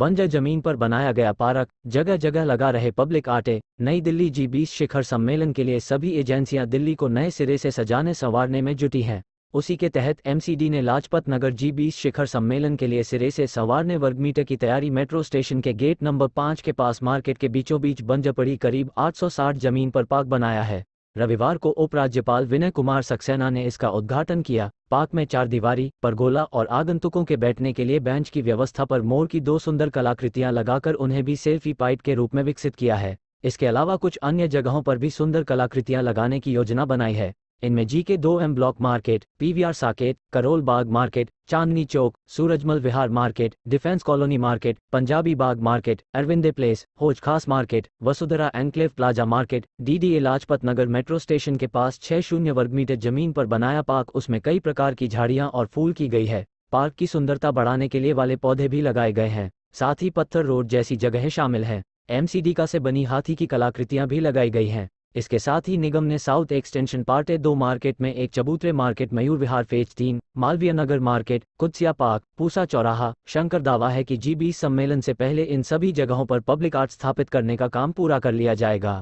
बंजर जमीन पर बनाया गया पार्क जगह जगह लगा रहे पब्लिक आटे नई दिल्ली जी बीस शिखर सम्मेलन के लिए सभी एजेंसियां दिल्ली को नए सिरे से सजाने संवारने में जुटी हैं उसी के तहत एमसीडी ने लाजपत नगर जी बीस शिखर सम्मेलन के लिए सिरे से संवारने वर्ग मीटर की तैयारी मेट्रो स्टेशन के गेट नंबर पाँच के पास मार्केट के बीचों बीच बंजर पड़ी करीब आठ जमीन पर पार्क बनाया है रविवार को उपराज्यपाल विनय कुमार सक्सेना ने इसका उद्घाटन किया पार्क में चार दीवारी परगोला और आगंतुकों के बैठने के लिए बेंच की व्यवस्था पर मोर की दो सुंदर कलाकृतियां लगाकर उन्हें भी सेल्फी पाइट के रूप में विकसित किया है इसके अलावा कुछ अन्य जगहों पर भी सुंदर कलाकृतियां लगाने की योजना बनाई है इनमें जी के दो M block market PVR Saket Karol Bagh market Chandni Chowk Surajmal Vihar market defence colony market Punjabi Bagh market Aurobindo place Hauz Khas market Vasundhara enclave plaza market DDA Lajpat Nagar metro station के पास छह शून्य वर्ग मीटर जमीन पर बनाया पार्क उसमें कई प्रकार की झाड़ियां और फूल की गई है पार्क की सुंदरता बढ़ाने के लिए वाले पौधे भी लगाए गए हैं साथ ही पत्थर रोड जैसी जगह शामिल है एमसीडी का से बनी हाथी की कलाकृतियां भी लगाई गई हैं इसके साथ ही निगम ने साउथ एक्सटेंशन पार्ट ए दो मार्केट में एक चबूतरे मार्केट मयूर विहार फेज तीन मालवीय नगर मार्केट कुत्सिया पार्क पूसा चौराहा शंकर दावा है कि जीबी सम्मेलन से पहले इन सभी जगहों पर पब्लिक आर्ट स्थापित करने का काम पूरा कर लिया जाएगा